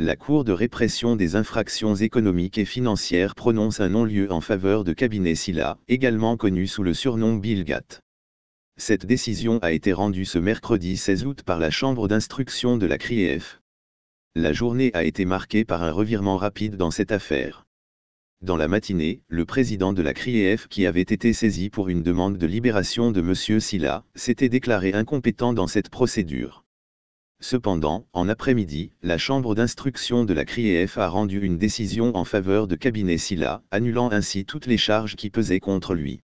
la Cour de répression des infractions économiques et financières prononce un non-lieu en faveur de cabinet Silla, également connu sous le surnom Bill Cette décision a été rendue ce mercredi 16 août par la Chambre d'instruction de la CRIEF. La journée a été marquée par un revirement rapide dans cette affaire. Dans la matinée, le président de la CRIEF qui avait été saisi pour une demande de libération de M. Silla, s'était déclaré incompétent dans cette procédure. Cependant, en après-midi, la Chambre d'instruction de la CRIEF a rendu une décision en faveur de cabinet Silla, annulant ainsi toutes les charges qui pesaient contre lui.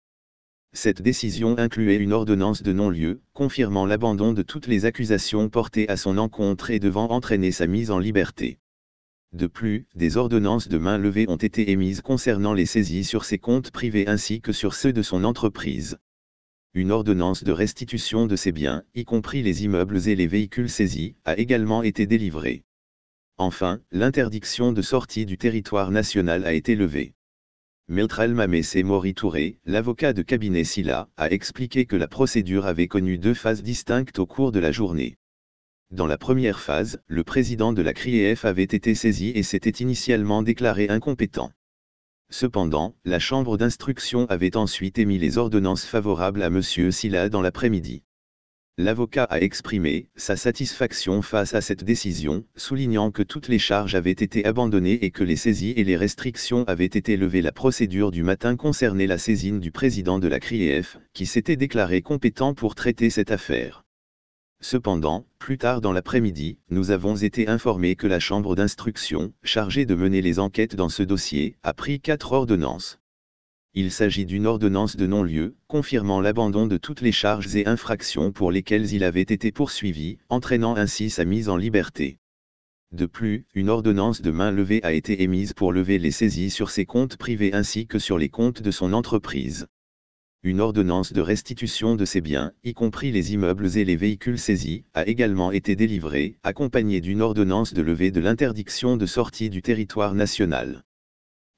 Cette décision incluait une ordonnance de non-lieu, confirmant l'abandon de toutes les accusations portées à son encontre et devant entraîner sa mise en liberté. De plus, des ordonnances de main levée ont été émises concernant les saisies sur ses comptes privés ainsi que sur ceux de son entreprise une ordonnance de restitution de ses biens, y compris les immeubles et les véhicules saisis, a également été délivrée. Enfin, l'interdiction de sortie du territoire national a été levée. Meltral Mamesse Mori Touré, l'avocat de cabinet Silla, a expliqué que la procédure avait connu deux phases distinctes au cours de la journée. Dans la première phase, le président de la CRIEF avait été saisi et s'était initialement déclaré incompétent. Cependant, la chambre d'instruction avait ensuite émis les ordonnances favorables à M. Silla dans l'après-midi. L'avocat a exprimé sa satisfaction face à cette décision, soulignant que toutes les charges avaient été abandonnées et que les saisies et les restrictions avaient été levées. La procédure du matin concernait la saisine du président de la CRIEF, qui s'était déclaré compétent pour traiter cette affaire. Cependant, plus tard dans l'après-midi, nous avons été informés que la Chambre d'instruction, chargée de mener les enquêtes dans ce dossier, a pris quatre ordonnances. Il s'agit d'une ordonnance de non-lieu, confirmant l'abandon de toutes les charges et infractions pour lesquelles il avait été poursuivi, entraînant ainsi sa mise en liberté. De plus, une ordonnance de main levée a été émise pour lever les saisies sur ses comptes privés ainsi que sur les comptes de son entreprise une ordonnance de restitution de ses biens, y compris les immeubles et les véhicules saisis, a également été délivrée, accompagnée d'une ordonnance de levée de l'interdiction de sortie du territoire national.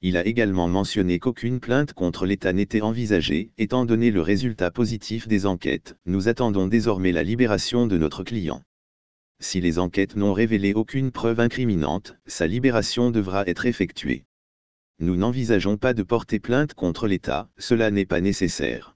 Il a également mentionné qu'aucune plainte contre l'État n'était envisagée, étant donné le résultat positif des enquêtes, nous attendons désormais la libération de notre client. Si les enquêtes n'ont révélé aucune preuve incriminante, sa libération devra être effectuée nous n'envisageons pas de porter plainte contre l'État, cela n'est pas nécessaire.